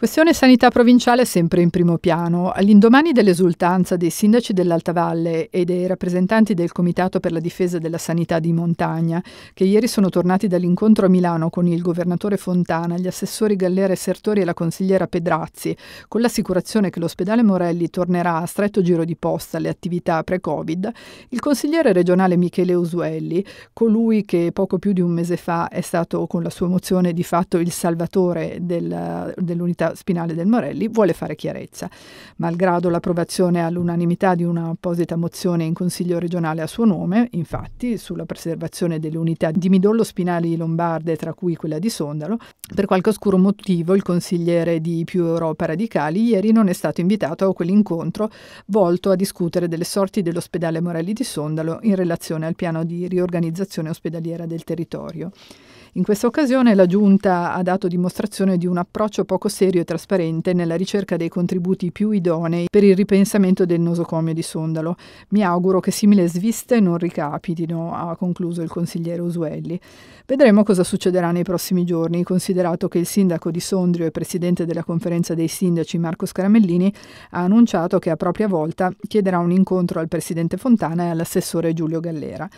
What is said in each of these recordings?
Questione sanità provinciale sempre in primo piano. All'indomani dell'esultanza dei sindaci dell'Alta Valle e dei rappresentanti del Comitato per la difesa della sanità di montagna, che ieri sono tornati dall'incontro a Milano con il governatore Fontana, gli assessori Gallera e Sertori e la consigliera Pedrazzi, con l'assicurazione che l'ospedale Morelli tornerà a stretto giro di posta alle attività pre-Covid, il consigliere regionale Michele Usuelli, colui che poco più di un mese fa è stato con la sua mozione di fatto il salvatore del, dell'unità spinale del Morelli vuole fare chiarezza. Malgrado l'approvazione all'unanimità di un'apposita mozione in Consiglio regionale a suo nome, infatti, sulla preservazione delle unità di midollo spinali lombarde, tra cui quella di Sondalo, per qualche oscuro motivo il consigliere di Più Europa Radicali ieri non è stato invitato a quell'incontro volto a discutere delle sorti dell'ospedale Morelli di Sondalo in relazione al piano di riorganizzazione ospedaliera del territorio. In questa occasione la Giunta ha dato dimostrazione di un approccio poco serio ampio e trasparente nella ricerca dei contributi più idonei per il ripensamento del nosocomio di Sondalo. Mi auguro che simile sviste non ricapitino, ha concluso il consigliere Usuelli. Vedremo cosa succederà nei prossimi giorni, considerato che il sindaco di Sondrio e presidente della conferenza dei sindaci Marco Scaramellini ha annunciato che a propria volta chiederà un incontro al presidente Fontana e all'assessore Giulio Gallera.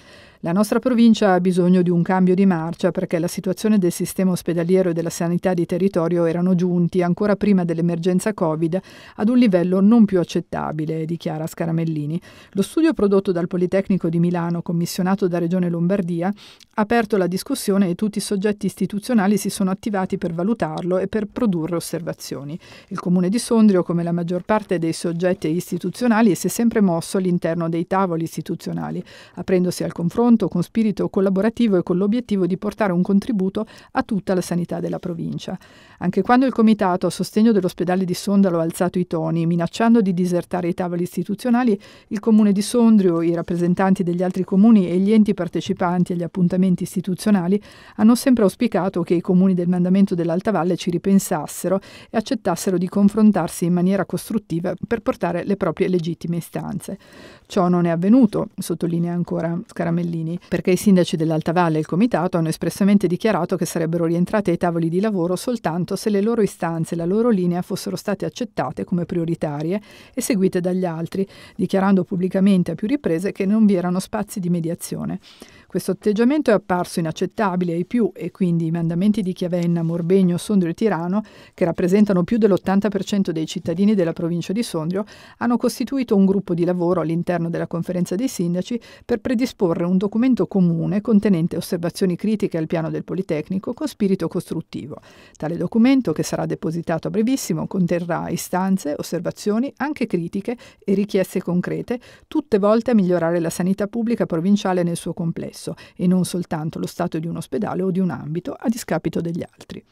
La nostra provincia ha bisogno di un cambio di marcia perché la situazione del sistema ospedaliero e della sanità di territorio erano giunti, ancora prima dell'emergenza Covid, ad un livello non più accettabile, dichiara Scaramellini. Lo studio prodotto dal Politecnico di Milano, commissionato da Regione Lombardia, aperto la discussione e tutti i soggetti istituzionali si sono attivati per valutarlo e per produrre osservazioni. Il comune di Sondrio, come la maggior parte dei soggetti istituzionali, si è sempre mosso all'interno dei tavoli istituzionali, aprendosi al confronto con spirito collaborativo e con l'obiettivo di portare un contributo a tutta la sanità della provincia. Anche quando il comitato a sostegno dell'ospedale di Sondalo ha alzato i toni, minacciando di disertare i tavoli istituzionali, il comune di Sondrio, i rappresentanti degli altri comuni e gli enti partecipanti agli appuntamenti cambiamenti istituzionali, hanno sempre auspicato che i comuni del mandamento dell'Alta Valle ci ripensassero e accettassero di confrontarsi in maniera costruttiva per portare le proprie legittime istanze. Ciò non è avvenuto, sottolinea ancora Scaramellini, perché i sindaci dell'Alta Valle e il comitato hanno espressamente dichiarato che sarebbero rientrate ai tavoli di lavoro soltanto se le loro istanze e la loro linea fossero state accettate come prioritarie e seguite dagli altri, dichiarando pubblicamente a più riprese che non vi erano spazi di mediazione. Questo atteggiamento è apparso inaccettabile ai più e quindi i mandamenti di Chiavenna, Morbegno, Sondrio e Tirano, che rappresentano più dell'80% dei cittadini della provincia di Sondrio, hanno costituito un gruppo di lavoro all'interno della conferenza dei sindaci per predisporre un documento comune contenente osservazioni critiche al piano del Politecnico con spirito costruttivo. Tale documento, che sarà depositato a brevissimo, conterrà istanze, osservazioni, anche critiche e richieste concrete, tutte volte a migliorare la sanità pubblica provinciale nel suo complesso e non soltanto soltanto lo stato di un ospedale o di un ambito a discapito degli altri.